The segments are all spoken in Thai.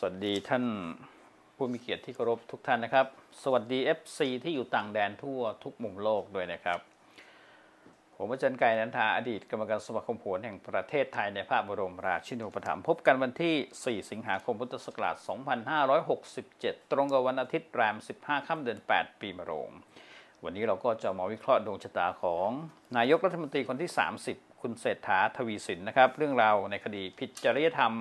สวัสดีท่านผู้มีเกียรติที่เคารพทุกท่านนะครับ สวัสดี FC ที่อยู่ต่างแดนทั่วทุกมุมโลกด้วยนะครับ ผมวัชรไกรนันทาอดีตกรรมการสมาคมผหนแห่งประเทศไทยในภาพบรมราชินูปถัมภ์พบกันวันที่ 4 สิงหาคมพุทธศักราช 2567 ตรงกับวันอาทิตย์ แรม 15 ค่ำเดือน 8 ปีมะโรงวันนี้เราก็จะมาวิเคราะห์ดวงชะตาของ นายกรัฐมนตรีคนที่ 30 คุณเศรษฐาทวีสินนะครับ เรื่องราวในคดีผิดจริยธรรม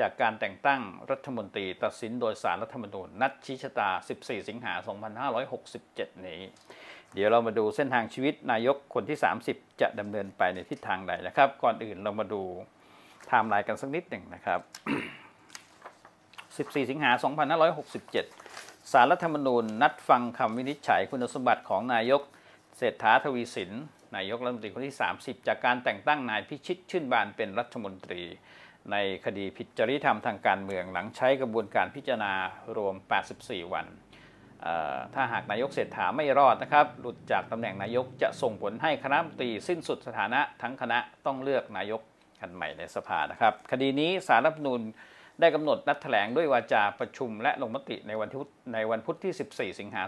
จากการแต่งตั้งรัฐมนตรี ตัดสินโดยสารรัฐธรรมนูญนัดชี้ชะตา 14 สิงหา 2567 นี้ เดี๋ยวเรามาดูเส้นทางชีวิต นายกคนที่ 30 จะดำเนินไปในทิศทางใดนะครับ ก่อนอื่นเรามาดูไทม์ไลน์กันสักนิดหนึ่งนะครับ 14 สิงหา 2567 สารรัฐธรรมนูญนัดฟังคำวินิจฉัยคุณสมบัติของนายกเศรษฐาทวีสิน นายกรัฐมนตรีคนที่ 30 จากการแต่งตั้งนายพิชิตชื่นบานเป็นรัฐมนตรีในคดีผิดจริยธรรมทางการเมืองหลังใช้กระบวนการพิจารณารวม 84 วัน ถ้าหากนายกเศรษฐาไม่รอดนะครับ หลุดจากตำแหน่งนายกจะส่งผลให้คณะมนตรีสิ้นสุดสถานะทั้งคณะต้องเลือกนายกกันใหม่ในสภานะครับ คดีนี้สารรัฐนูนได้กำหนดนัดแถลงด้วยวาจาประชุมและลงมติในวันพุธในวันพุธที่ 14 สิงหา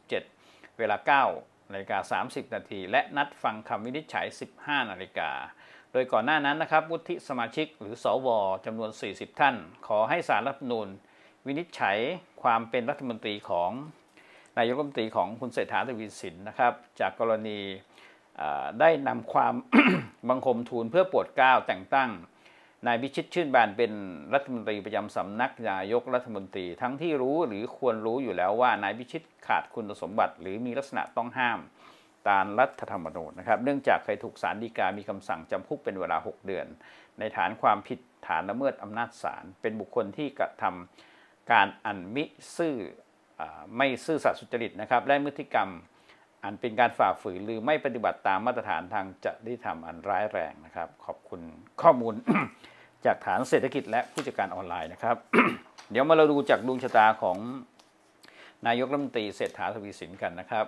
2567 เวลา9นาฬิกา 30 นาที และนัดฟังคำวินิจฉัย 15 นาฬิกาดยก่อนหน้านั้นนะครับวุฒิสมาชิกหรือสวจำนวน 40 ท่าน ขอให้สารรัฐนูลวินิจฉัยความเป็นรัฐมนตรีของ นายกรัฐมนตรีของคุณเศรษฐาทวีสินนะครับจากกรณีได้นำความบังคมทูลเพื่อปวดก้าวแต่งตั้ง นายพิชิตชื่นบานเป็นรัฐมนตรีประจำสำนักนายกรัฐมนตรีทั้งที่รู้หรือควรรู้อยู่แล้วว่านายพิชิตขาดคุณสมบัติ หรือมีลักษณะต้องห้ามตามรัฐธรรมนูญนะครับ เนื่องจากเคยถูกศาลฎีกามีคำสั่งจำคุกเป็นเวลา 6 เดือน ในฐานความผิดฐานละเมิดอำนาจศาล เป็นบุคคลที่กระทำการอันมิซื่อไม่ซื่อสัตย์สุจริตนะครับ และมิติกรรมอันเป็นการฝ่าฝืนหรือไม่ปฏิบัติตามมาตรฐานทางจริยธรรมอันร้ายแรงนะครับ ขอบคุณข้อมูลจากฐานเศรษฐกิจและผู้จัดการออนไลน์นะครับ เดี๋ยวมาเราดูจากดวงชะตาของนายกรัฐมนตรีเศรษฐาทวีสินกันนะครับ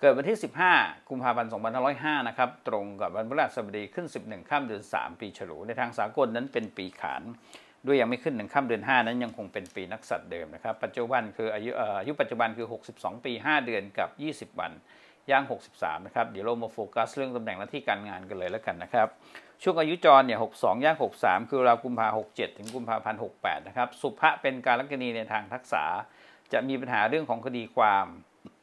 เกิดวันที่ 15 กุมภาพันธ์ 2505 นะครับ ตรงกับวันพฤหัสบดีขึ้น 11 ข้ามเดือน 3 ปีฉลู ในทางสากลนั้นเป็นปีขานด้วยยังไม่ขึ้นหนึ่งข้ามเดือน 5 นั้นยังคงเป็นปีนักสัตว์เดิมนะครับ ปัจจุบันคืออายุอายุปัจจุบันคือ 62 ปี 5 เดือนกับ 20 วัน ย่าง 63 นะครับ เดี๋ยวเรามาโฟกัสเรื่องตำแหน่งหน้าที่การงานกันเลยแล้วกันนะครับ ช่วงอายุจรเนี่ย62 ย่าง 63 คือราวกุมภา67 ถึงกุมภาพันธ์68 นะครับ สุภะเป็นการลักกณีในทางทักษะจะมีปัญหาเรื่องของคดีความ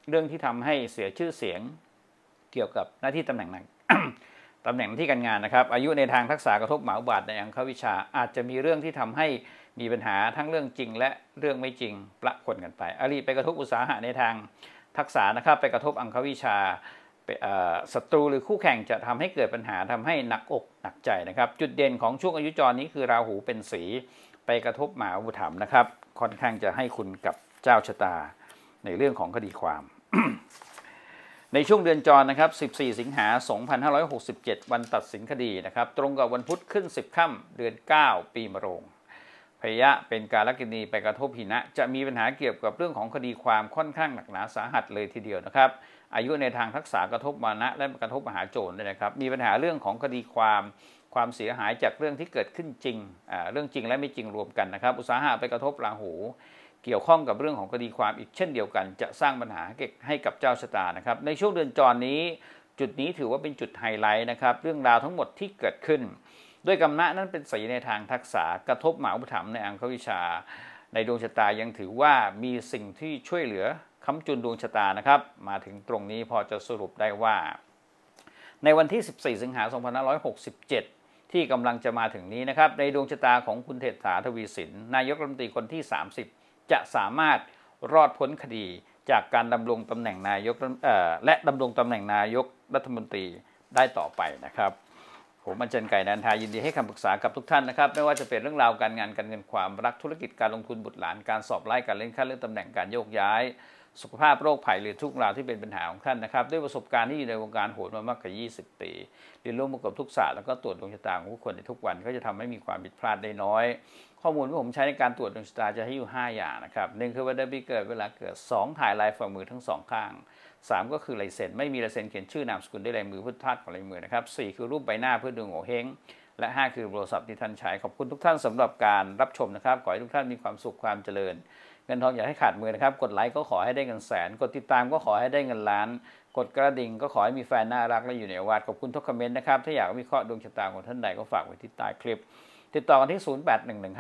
เรื่องที่ทำให้เสียชื่อเสียงเกี่ยวกับหน้าที่ตำแหน่งนันตำแหน่งที่การงานนะครับ อายุในทางทักษะกระทบเหมาบาดในอังควิชาอาจจะมีเรื่องที่ทำให้มีปัญหาทั้งเรื่องจริงและเรื่องไม่จริงประคนกันไปอริไปกระทบอุตสาหะในทางทักษะนะครับ ไปกระทบอังควิชาศัตรูหรือคู่แข่งจะทำให้เกิดปัญหาทำให้หนักอกหนักใจนะครับ จุดเด่นของช่วงอายุจรนี้คือราหูเป็นสีไปกระทบหมาอุถรรมนะครับค่อนข้างจะให้คุณกับเจ้าชะตาในเรื่องของคดีความในช่วงเดือนจรนะครับ 14 สิงหา 2567 วันตัดสินคดีนะครับ ตรงกับวันพุธขึ้น10ค่ำเดือน 9 ปีมะโรงพยะ เป็นการลักินีไปกระทบหินะ จะมีปัญหาเกี่ยวกับเรื่องของคดีความค่อนข้างหนักหนาสาหัสเลยทีเดียวนะครับ อายุในทางทักษะกระทบมานะ และกระทบมหาโจรด้วยนะครับ มีปัญหาเรื่องของคดีความความเสียหายจากเรื่องที่เกิดขึ้นจริงเรื่องจริงและไม่จริงรวมกันนะครับ อุตสาหะไปกระทบราหูเกี่ยวข้องกับเรื่องของคดีความอีกเช่นเดียวกัน จะสร้างปัญหาให้กับเจ้าชะตานะครับ ในช่วงเดือนจรนี้จุดนี้ถือว่าเป็นจุดไฮไลท์นะครับ เรื่องราวทั้งหมดที่เกิดขึ้น ด้วยกำนะนั้นเป็นสีในทางทักษะกระทบหมาอุปถัมภ์ในอังควิชา ในดวงชะตายังถือว่ามีสิ่งที่ช่วยเหลือค้ำจุนดวงชะตานะครับมาถึงตรงนี้พอจะสรุปได้ว่า ในวันที่ 14 สิงหา2567 ที่กำลังจะมาถึงนี้นะครับในดวงชะตาของคุณเทศาทวีสินนายกรัฐมนตรีคนที่ 30จะสามารถรอดพ้นคดีจากการดำรงตำแหน่งนายกและดำรงตำแหน่งนายกรัฐมนตรีได้ต่อไปนะครับ ผมอัญเชิญไก่นันทายินดีให้คำปรึกษากับทุกท่านนะครับ ไม่ว่าจะเป็นเรื่องราวการงานการเงินความรักธุรกิจการลงทุนบุตรหลาน การสอบไล่การเล่นค่าเรื่องตำแหน่งการโยกย้ายสุขภาพโรคภัย หรือทุกราวที่เป็นปัญหาของท่านนะครับ ด้วยประสบการณ์ที่อยู่ในวงการโหนมามากกว่า 20 ปีเรียนรู้มากับทุกศาสตร์ แล้วก็ตรวจดวงชะตาของผู้คนในทุกวัน ก็จะทำให้มีความผิดพลาดได้น้อย ข้อมูลที่ผมใช้ในการตรวจดวงชะตาจะให้อยู่ 5 อย่างนะครับหนึ่งคือวันเดือนเกิด เวลาเกิด 2 ถ่ายลายฝ่ามือทั้งสองข้าง 3 ก็คือลายเซ็นไม่มีลายเซ็นเขียนชื่อนามสกุลด้ลายมือพุทธทาสของลายมือนะครับสคือรูปใบหน้าเพื่อดูโง่เฮงและ 5 คือโทรศัพท์ที่ท่านใช้ขอบคุณทุกท่านสำหรับการรับชมนะครับขอให้ทุกท่านมีความสุขความเจริญเงินทองอย่าให้ขาดมือนะครับกดไลค์ก็ขอให้ได้เงินแสน กดติดตามก็ขอให้ได้เงินล้าน กดกระดิ่งก็ขอให้มีแฟนน่ารักและอยู่ในวัดขอบคุณทุกคอมเมนต์นะครับ ถ้าอยากวิเคราะห์ดวงชะตาของท่านใดก็ฝากไว้ที่ใต้คลิป ติดต่อกันที่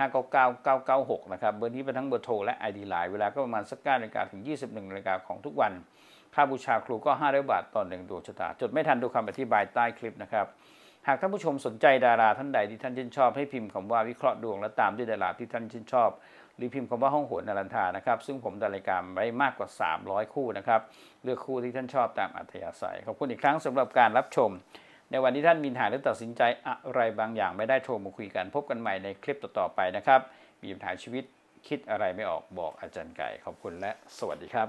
0811599996 นะครับ เบอร์นี้เป็นทั้งเบอร์โทรและ ID ไลน์เวลาก็ประมาณสัก9นาฬิกาถึง 21นาฬิกาของทุกวันค่าบูชาครูก็ 500 บาทต่อหนึ่งดวงชะตาจดไม่ทันดูคำอธิบายใต้คลิปนะครับหากท่านผู้ชมสนใจดาราท่านใดที่ท่านชื่นชอบ ให้พิมพ์คำว่าวิเคราะห์ดวงและตามด้วยดาราที่ท่านชื่นชอบหรือพิมพ์คำว่าห้องโหนนารันทานะครับซึ่งผมดนินการไว้มากกว่า 300 คู่นะครับเลือกคู่ที่ท่านชอบตามอัธยาศัยขอบคุณอีกครั้งสำหรับการรับชม ในวันที่ท่านมีหาหรือตัดสินใจอะไรบางอย่างไม่ได้โทรมาคุยกันพบกันใหม่ในคลิปต่อๆไปนะครับ มีปัญหาชีวิตคิดอะไรไม่ออกบอกอาจารย์ไก่ขอบคุณและสวัสดีครับ